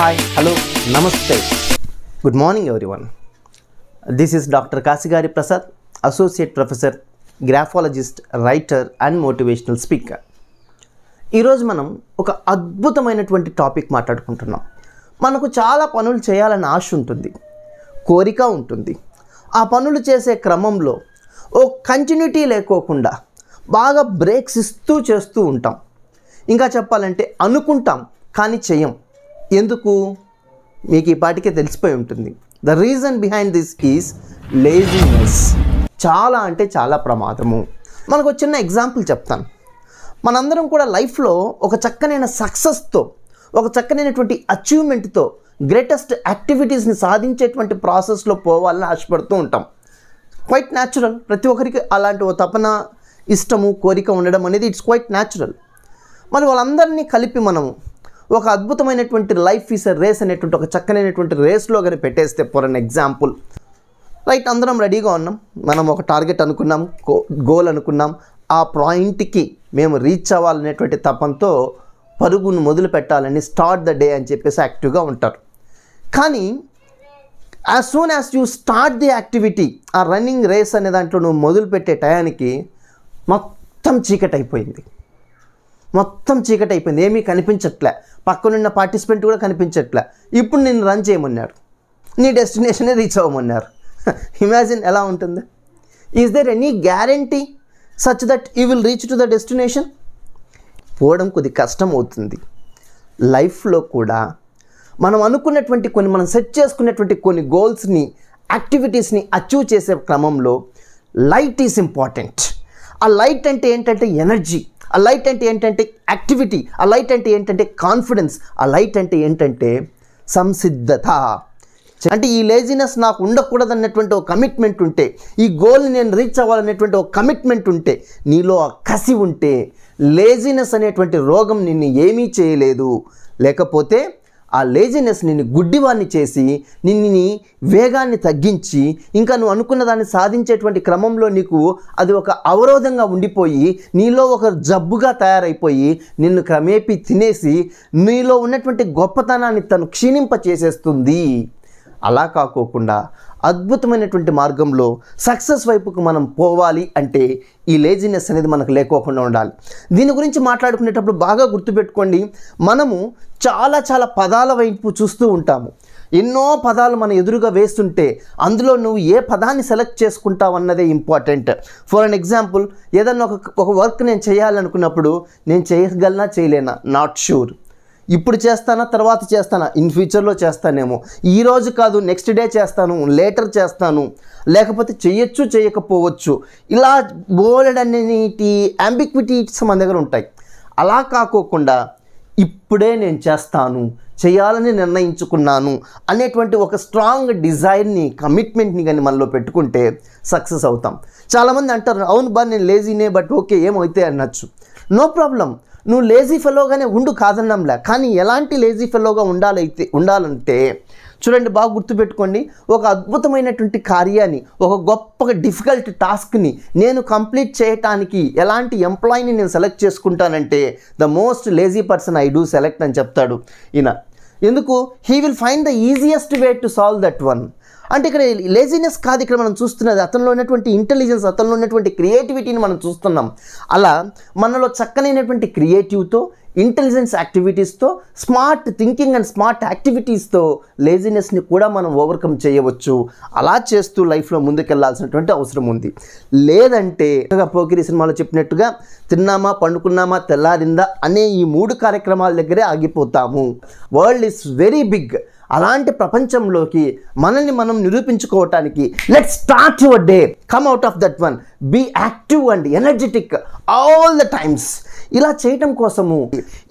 hi hello నమస్తే good morning one this is doctor కాశిగారి Prasad associate professor graphologist writer and motivational speaker ఈరోజు మనం ఒక అద్భుతమైనటువంటి టాపిక్ మాట్లాడుకుంటున్నాం మనకు చాలా పనులు చేయాలని ఆశ ఉంటుంది కోరిక ఉంటుంది ఆ పనులు చేసే క్రమంలో ఓ కంటిన్యూటీ లేకోకుండా బాగా బ్రేక్స్ ఇస్తూ చేస్తూ ఉంటాం ఇంకా చెప్పాలంటే అనుకుంటాం కానీ చేయం ఎందుకు మీకు ఈ పాటికే తెలిసిపోయి ఉంటుంది the reason behind this is laziness చాలా అంటే చాలా ప్రమాదము మనకు చిన్న ఎగ్జాంపుల్ చెప్తాను మనందరం కూడా లైఫ్లో ఒక చక్కనైన సక్సెస్తో ఒక చక్కనైనటువంటి అచీవ్మెంట్తో గ్రేటెస్ట్ యాక్టివిటీస్ని సాధించేటువంటి ప్రాసెస్లో పోవాలని ఆశపడుతూ ఉంటాం క్వైట్ న్యాచురల్ ప్రతి ఒక్కరికి అలాంటి ఓ తపన ఇష్టము కోరిక ఉండడం అనేది ఇట్స్ క్వైట్ న్యాచురల్ మరి వాళ్ళందరినీ కలిపి మనము ఒక అద్భుతమైనటువంటి లైఫ్ ఈస్ రేస్ అనేటువంటి ఒక చక్కనైనటువంటి రేస్లో కానీ పెట్టేస్తే ఫర్ అన్ ఎగ్జాంపుల్ రైట్ అందరం రెడీగా ఉన్నాం మనం ఒక టార్గెట్ అనుకున్నాం గోల్ అనుకున్నాం ఆ పాయింట్కి మేము రీచ్ అవ్వాలనేటువంటి తపంతో పరుగును మొదలు పెట్టాలని స్టార్ట్ ద డే అని చెప్పేసి యాక్టివ్గా ఉంటారు కానీ as soon as you start the activity ఆ రన్నింగ్ రేస్ అనే దాంట్లో నువ్వు మొదలు పెట్టే టయానికి మొత్తం చీకటి అయిపోయింది మొత్తం చీకటి అయిపోయింది ఏమీ కనిపించట్లే పక్కనున్న పార్టిసిపెంట్ కూడా కనిపించట్లే ఇప్పుడు నేను రన్ చేయమన్నారు నీ డెస్టినేషనే రీచ్ అవ్వమన్నారు ఇమాజిన్ ఎలా ఉంటుంది is there any guarantee such that you will reach to the destination పోవడం కొద్ది కష్టం అవుతుంది లైఫ్లో కూడా మనం అనుకున్నటువంటి కొన్ని మనం సెట్ చేసుకున్నటువంటి కొన్ని గోల్స్ని యాక్టివిటీస్ని అచీవ్ చేసే క్రమంలో లైట్ ఈజ్ ఇంపార్టెంట్ ఆ లైట్ అంటే ఏంటంటే ఎనర్జీ ఆ లైట్ అంటే ఏంటంటే యాక్టివిటీ ఆ లైట్ అంటే ఏంటంటే కాన్ఫిడెన్స్ ఆ లైట్ అంటే ఏంటంటే సంసిద్ధత అంటే ఈ లేజినెస్ నాకు ఉండకూడదు అన్నటువంటి ఒక కమిట్మెంట్ ఉంటే ఈ గోల్ని నేను రీచ్ అవ్వాలనేటువంటి ఒక కమిట్మెంట్ ఉంటే నీలో ఆ కసి ఉంటే లేజినెస్ అనేటువంటి రోగం నిన్ను ఏమీ చేయలేదు లేకపోతే ఆ లేజినెస్ నిన్ను గుడ్డివాన్ని చేసి నిన్ని వేగాన్ని తగ్గించి ఇంకా నువ్వు అనుకున్న దాన్ని సాధించేటువంటి క్రమంలో నీకు అది ఒక అవరోధంగా ఉండిపోయి నీలో ఒక జబ్బుగా తయారైపోయి నిన్ను క్రమేపీ తినేసి నీలో ఉన్నటువంటి గొప్పతనాన్ని తను క్షీణింప చేసేస్తుంది అలా కాకోకుండా అద్భుతమైనటువంటి మార్గంలో సక్సెస్ వైపుకు మనం పోవాలి అంటే ఈ లేజినెస్ అనేది మనకు లేకోకుండా ఉండాలి దీని గురించి మాట్లాడుకునేటప్పుడు బాగా గుర్తుపెట్టుకోండి మనము చాలా చాలా పదాల వైపు చూస్తూ ఉంటాము ఎన్నో పదాలు మన ఎదురుగా వేస్తుంటే అందులో నువ్వు ఏ పదాన్ని సెలెక్ట్ చేసుకుంటావు అన్నదే ఇంపార్టెంట్ ఫర్ అన్ ఎగ్జాంపుల్ ఏదన్నా ఒక ఒక వర్క్ నేను చేయాలనుకున్నప్పుడు నేను చేయగలనా చేయలేనా నాట్ షూర్ ఇప్పుడు చేస్తానా తర్వాత చేస్తానా ఇన్ ఫ్యూచర్లో చేస్తానేమో ఈరోజు కాదు నెక్స్ట్ డే చేస్తాను లేటర్ చేస్తాను లేకపోతే చేయొచ్చు చేయకపోవచ్చు ఇలా బోలెడన్నిటి అంబిక్విటీస్ మన దగ్గర ఉంటాయి అలా కాకోకుండా ఇప్పుడే నేను చేస్తాను చేయాలని నిర్ణయించుకున్నాను అనేటువంటి ఒక స్ట్రాంగ్ డిజైర్ని కమిట్మెంట్ని కానీ మనలో పెట్టుకుంటే సక్సెస్ అవుతాం చాలామంది అంటారు అవును బా నేను లేజీనే బట్ ఓకే ఏమైతే అనొచ్చు నో ప్రాబ్లం నువ్వు లేజీ ఫెలోగానే ఉండు కాదన్నాంలే కానీ ఎలాంటి లేజీ ఫెలోగా ఉండాలైతే ఉండాలంటే చూడండి బాగా గుర్తుపెట్టుకోండి ఒక అద్భుతమైనటువంటి కార్యాన్ని ఒక గొప్ప డిఫికల్ట్ టాస్క్ని నేను కంప్లీట్ చేయటానికి ఎలాంటి ఎంప్లాయీని నేను సెలెక్ట్ చేసుకుంటానంటే the most lazy person I do select అని చెప్తాడు ఈయన ఎందుకు he will find the easiest way to solve that one అంటే ఇక్కడ లేజినెస్ కాదు ఇక్కడ మనం చూస్తున్నది అతనిలో ఉన్నటువంటి ఇంటెలిజెన్స్ అతనిలో ఉన్నటువంటి క్రియేటివిటీని మనం చూస్తున్నాం అలా మనలో చక్కనైనటువంటి క్రియేటివ్తో ఇంటెలిజెన్స్ యాక్టివిటీస్తో స్మార్ట్ థింకింగ్ అండ్ స్మార్ట్ యాక్టివిటీస్తో లేజినెస్ని కూడా మనం ఓవర్కమ్ చేయవచ్చు అలా చేస్తూ లైఫ్లో ముందుకెళ్లాల్సినటువంటి అవసరం ఉంది లేదంటే పోకిరి సినిమాలో చెప్పినట్టుగా తిన్నామా పండుకున్నామా తెల్లారిందా అనే ఈ మూడు కార్యక్రమాల దగ్గరే ఆగిపోతాము వరల్డ్ ఈస్ వెరీ బిగ్ అలాంటి ప్రపంచంలోకి మనల్ని మనం నిరూపించుకోవటానికి let start your day come out of that one be active and energetic all the times ఇలా చేయటం కోసము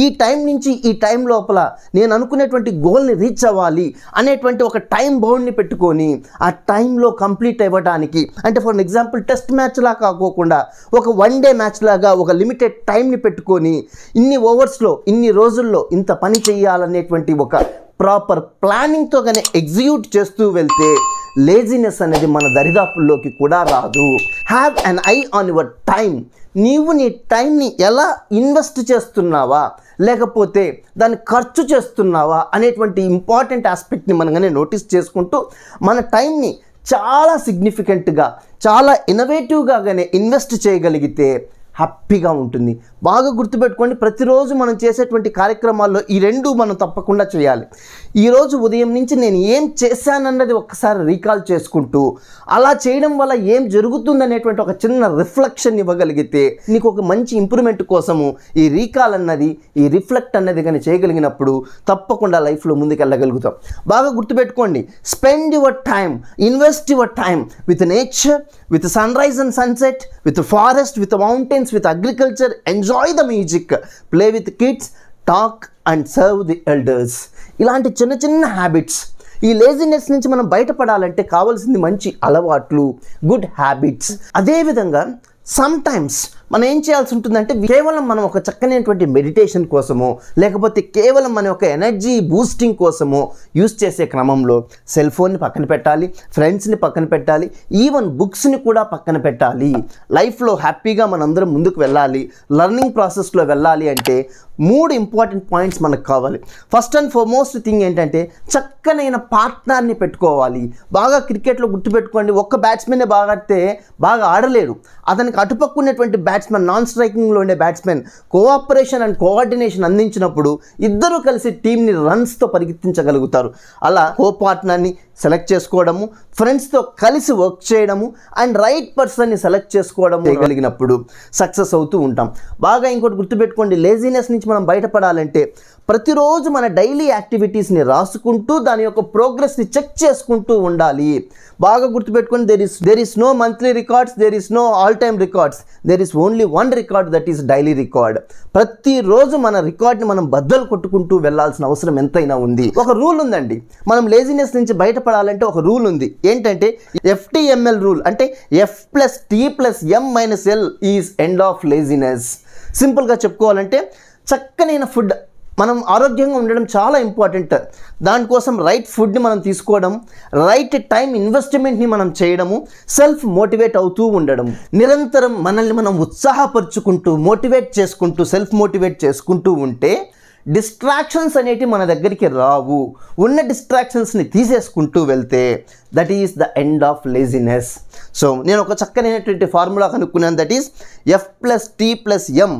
ఈ టైం నుంచి ఈ టైం లోపల నేను అనుకునేటువంటి గోల్ని రీచ్ అవ్వాలి అనేటువంటి ఒక టైం బౌండ్ని పెట్టుకొని ఆ టైంలో కంప్లీట్ అవ్వడానికి అంటే ఫర్ ఎగ్జాంపుల్ టెస్ట్ మ్యాచ్లా కాకోకుండా ఒక వన్ డే మ్యాచ్ లాగా ఒక లిమిటెడ్ టైంని పెట్టుకొని ఇన్ని ఓవర్స్లో ఇన్ని రోజుల్లో ఇంత పని చేయాలనేటువంటి ఒక ప్రాపర్ ప్లానింగ్తో కానీ ఎగ్జిక్యూట్ చేస్తూ వెళ్తే లేజినెస్ అనేది మన దరిదాపుల్లోకి కూడా రాదు have an eye on your time నీవు నీ టైంని ఎలా ఇన్వెస్ట్ చేస్తున్నావా లేకపోతే దాన్ని ఖర్చు చేస్తున్నావా అనేటువంటి ఇంపార్టెంట్ ఆస్పెక్ట్ని మనగానే నోటీస్ చేసుకుంటూ మన టైంని చాలా సిగ్నిఫికెంట్గా చాలా ఇన్నోవేటివ్గా కానీ ఇన్వెస్ట్ చేయగలిగితే హ్యాపీగా ఉంటుంది బాగా గుర్తుపెట్టుకోండి ప్రతిరోజు మనం చేసేటువంటి కార్యక్రమాల్లో ఈ రెండు మనం తప్పకుండా చేయాలి ఈరోజు ఉదయం నుంచి నేను ఏం చేశానన్నది ఒక్కసారి రీకాల్ చేసుకుంటూ అలా చేయడం వల్ల ఏం జరుగుతుందనేటువంటి ఒక చిన్న రిఫ్లెక్షన్ ఇవ్వగలిగితే నీకు ఒక మంచి ఇంప్రూవ్మెంట్ కోసము ఈ రీకాల్ అన్నది ఈ రిఫ్లెక్ట్ అన్నది కానీ చేయగలిగినప్పుడు తప్పకుండా లైఫ్లో ముందుకెళ్ళగలుగుతాం బాగా గుర్తుపెట్టుకోండి spend your time invest your time with nature with sunrise and sunset with forest with mountains with agriculture enjoy the music play with kids talk and serve the elders ఇలాంటి చిన్న చిన్న హ్యాబిట్స్ ఈ laziness నుంచి మనం బయటపడాలంటే కావాల్సింది మంచి అలవాట్లు గుడ్ హ్యాబిట్స్ అదేవిధంగా సమ్టైమ్స్ మనం ఏం చేయాల్సి ఉంటుందంటే కేవలం మనం ఒక చక్కనైనటువంటి మెడిటేషన్ కోసము లేకపోతే కేవలం మన యొక్క ఎనర్జీ బూస్టింగ్ కోసము యూస్ చేసే క్రమంలో సెల్ ఫోన్ని పక్కన పెట్టాలి ఫ్రెండ్స్ని పక్కన పెట్టాలి ఈవెన్ బుక్స్ని కూడా పక్కన పెట్టాలి లైఫ్లో హ్యాపీగా మనందరం ముందుకు వెళ్ళాలి లర్నింగ్ ప్రాసెస్లో వెళ్ళాలి అంటే మూడు ఇంపార్టెంట్ పాయింట్స్ మనకు కావాలి ఫస్ట్ అండ్ ఫార్మోస్ట్ థింగ్ ఏంటంటే చక్కనైన పార్ట్నర్ని పెట్టుకోవాలి బాగా క్రికెట్లో గుర్తుపెట్టుకోండి ఒక్క బ్యాట్స్మెన్ బాగా ఆడితే బాగా ఆడలేడు అతనికి అటుపక్కున్నటువంటి బ్యాట్ బ్యాట్స్మెన్ నాన్ స్ట్రైకింగ్లో ఉండే బ్యాట్స్మెన్ కోఆపరేషన్ అండ్ కోఆర్డినేషన్ అందించినప్పుడు ఇద్దరూ కలిసి టీంని రన్స్తో పరిగెత్తించగలుగుతారు అలా కో పార్ట్నర్ని సెలెక్ట్ చేసుకోవడము ఫ్రెండ్స్తో కలిసి వర్క్ చేయడము అండ్ రైట్ పర్సన్ని సెలెక్ట్ చేసుకోవడం చేయగలిగినప్పుడు సక్సెస్ అవుతూ ఉంటాం బాగా ఇంకోటి గుర్తుపెట్టుకోండి లేజినెస్ నుంచి మనం బయటపడాలంటే ప్రతిరోజు మన డైలీ యాక్టివిటీస్ని రాసుకుంటూ దాని యొక్క ప్రోగ్రెస్ని చెక్ చేసుకుంటూ ఉండాలి బాగా గుర్తుపెట్టుకొని there is there is no monthly records there is no all time records there is only one record that is daily record ప్రతిరోజు మన రికార్డ్ని మనం బద్దలు కొట్టుకుంటూ వెళ్ళాల్సిన అవసరం ఎంతైనా ఉంది ఒక రూల్ ఉందండి మనం లేజినెస్ నుంచి బయటపడాలంటే ఒక రూల్ ఉంది ఏంటంటే ఎఫ్టీఎంఎల్ రూల్ అంటే F plus T plus M minus L is end of laziness సింపుల్గా చెప్పుకోవాలంటే చక్కనైన ఫుడ్ మనం ఆరోగ్యంగా ఉండడం చాలా ఇంపార్టెంట్ దానికోసం రైట్ ఫుడ్ని మనం తీసుకోవడం రైట్ టైం ఇన్వెస్ట్మెంట్ని మనం చేయడము సెల్ఫ్ మోటివేట్ అవుతూ ఉండడం నిరంతరం మనల్ని మనం ఉత్సాహపరుచుకుంటూ మోటివేట్ చేసుకుంటూ సెల్ఫ్ మోటివేట్ చేసుకుంటూ ఉంటే డిస్ట్రాక్షన్స్ అనేటివి మన దగ్గరికి రావు ఉన్న డిస్ట్రాక్షన్స్ని తీసేసుకుంటూ వెళ్తే that is the end of laziness so నేను ఒక చక్కనైనటువంటి ఫార్ములా కనుక్కున్నాను that is F plus T plus M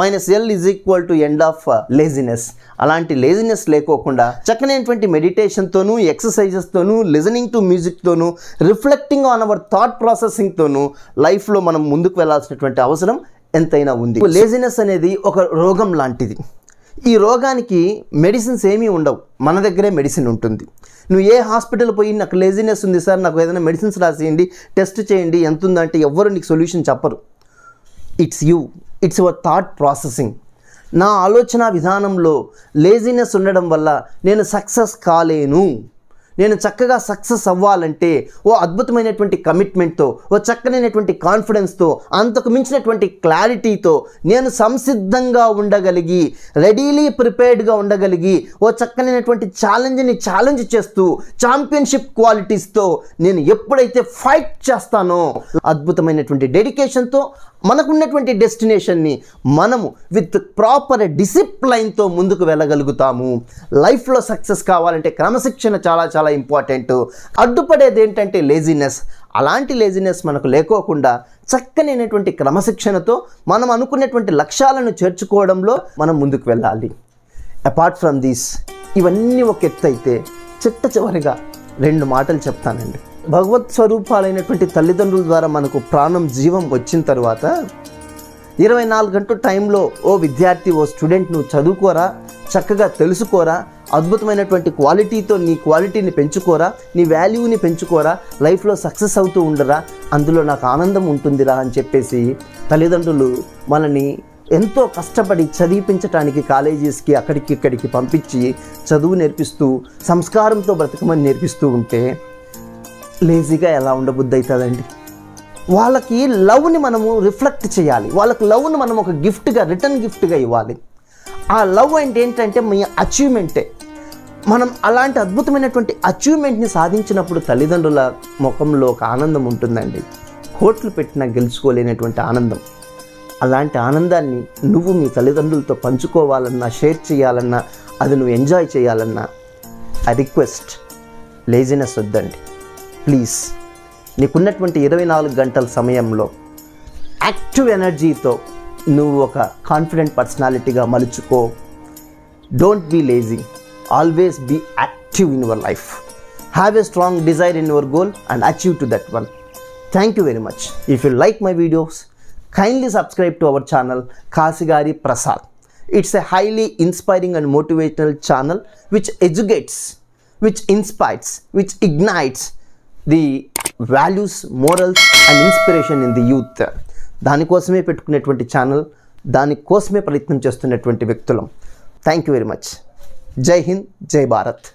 minus L is equal to end of laziness అలాంటి లేజినెస్ లేకోకుండా చక్కనైనటువంటి మెడిటేషన్తోనూ ఎక్సర్సైజెస్తోనూ లిజనింగ్ టు మ్యూజిక్తోనూ రిఫ్లెక్టింగ్ ఆన్ అవర్ థాట్ ప్రాసెసింగ్తోనూ లైఫ్లో మనం ముందుకు వెళ్ళాల్సినటువంటి అవసరం ఎంతైనా ఉంది లేజినెస్ అనేది ఒక రోగం లాంటిది ఈ రోగానికి మెడిసిన్స్ ఏమీ ఉండవు మన దగ్గరే మెడిసిన్ ఉంటుంది నువ్వు ఏ హాస్పిటల్ పోయి నాకు లేజినెస్ ఉంది సార్ నాకు ఏదైనా మెడిసిన్స్ రాసేయండి టెస్ట్ చేయండి ఎంత ఉందంటే ఎవ్వరు నీకు సొల్యూషన్ చెప్పరు it's you it's your thought processing నా ఆలోచన విధానంలో లేజినెస్ ఉండడం వల్ల నేను సక్సెస్ కాలేను నేను చక్కగా సక్సెస్ అవ్వాలంటే ఓ అద్భుతమైనటువంటి కమిట్మెంట్తో ఓ చక్కనైనటువంటి కాన్ఫిడెన్స్తో అంతకు మించినటువంటి క్లారిటీతో నేను సంసిద్ధంగా ఉండగలిగి రెడీలీ ప్రిపేర్డ్గా ఉండగలిగి ఓ చక్కనైనటువంటి ఛాలెంజ్ని ఛాలెంజ్ చేస్తూ ఛాంపియన్షిప్ క్వాలిటీస్తో నేను ఎప్పుడైతే ఫైట్ చేస్తానో అద్భుతమైనటువంటి డెడికేషన్తో మనకున్నటువంటి డెస్టినేషన్ని మనము విత్ ప్రాపర్ డిసిప్లైన్తో ముందుకు వెళ్ళగలుగుతాము లైఫ్లో సక్సెస్ కావాలంటే క్రమశిక్షణ చాలా చాలా ఇంపార్టెంట్ అడ్డుపడేది ఏంటంటే లేజినెస్ అలాంటి లేజినెస్ మనకు లేకోకుండా చక్కనైనటువంటి క్రమశిక్షణతో మనం అనుకున్నటువంటి లక్ష్యాలను చేర్చుకోవడంలో మనం ముందుకు వెళ్ళాలి అపార్ట్ ఫ్రమ్ దీస్ ఇవన్నీ ఒక ఎత్తు అయితే చిట్ట చివరిగా రెండు మాటలు చెప్తానండి భగవత్ స్వరూపాలైనటువంటి తల్లిదండ్రుల ద్వారా మనకు ప్రాణం జీవం వచ్చిన తర్వాత ఇరవై నాలుగు గంటల టైంలో ఓ విద్యార్థి ఓ స్టూడెంట్ నువ్వు చదువుకోరా చక్కగా తెలుసుకోరా అద్భుతమైనటువంటి క్వాలిటీతో నీ క్వాలిటీని పెంచుకోరా నీ వాల్యూని పెంచుకోరా లైఫ్లో సక్సెస్ అవుతూ ఉండరా అందులో నాకు ఆనందం ఉంటుందిరా అని చెప్పేసి తల్లిదండ్రులు మనని ఎంతో కష్టపడి చదివించటానికి కాలేజీస్కి అక్కడికి ఇక్కడికి పంపించి చదువు నేర్పిస్తూ సంస్కారంతో బ్రతకమని నేర్పిస్తూ ఉంటే లేజీగా ఎలా ఉండబుద్ధి అవుతుందండి వాళ్ళకి లవ్ని మనము రిఫ్లెక్ట్ చేయాలి వాళ్ళకి లవ్ని మనం ఒక గిఫ్ట్గా రిటర్న్ గిఫ్ట్గా ఇవ్వాలి ఆ లవ్ అంటే ఏంటంటే మీ అచీవ్మెంటే మనం అలాంటి అద్భుతమైనటువంటి అచీవ్మెంట్ని సాధించినప్పుడు తల్లిదండ్రుల ముఖంలో ఒక ఆనందం ఉంటుందండి కోట్లు పెట్టినా గెలుచుకోలేనటువంటి ఆనందం అలాంటి ఆనందాన్ని నువ్వు మీ తల్లిదండ్రులతో పంచుకోవాలన్నా షేర్ చేయాలన్నా అది నువ్వు ఎంజాయ్ చేయాలన్నా ఆ రిక్వెస్ట్ లేజినెస్ వద్దండి ప్లీజ్ నీకున్నటువంటి ఇరవై నాలుగు గంటల సమయంలో యాక్టివ్ ఎనర్జీతో నువ్వు ఒక కాన్ఫిడెంట్ పర్సనాలిటీగా మలుచుకో don't be lazy always be active in your life have a strong desire in your goal and achieve to that one thank you very much if you like my videos kindly subscribe to our channel Kasigari Prasad it's a highly inspiring and motivational channel which educates which inspires which ignites the values morals and inspiration in the youth దానికోసమే పెట్టుకునేటువంటి channel దానికోసమే ప్రయత్నం చేస్తున్నటువంటి వ్యక్తులం thank you very much జై హింద్ జై భారత్